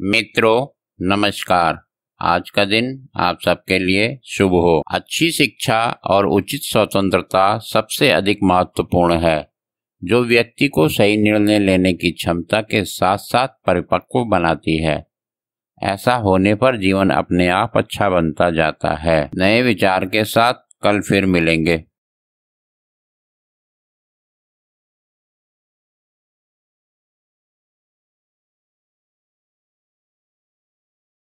मित्रों नमस्कार आज का दिन आप सबके लिए शुभ हो अच्छी शिक्षा और उचित स्वतंत्रता सबसे अधिक महत्वपूर्ण है जो व्यक्ति को सही निर्णय लेने की क्षमता के साथ साथ परिपक्व बनाती है ऐसा होने पर जीवन अपने आप अच्छा बनता जाता है नए विचार के साथ कल फिर मिलेंगे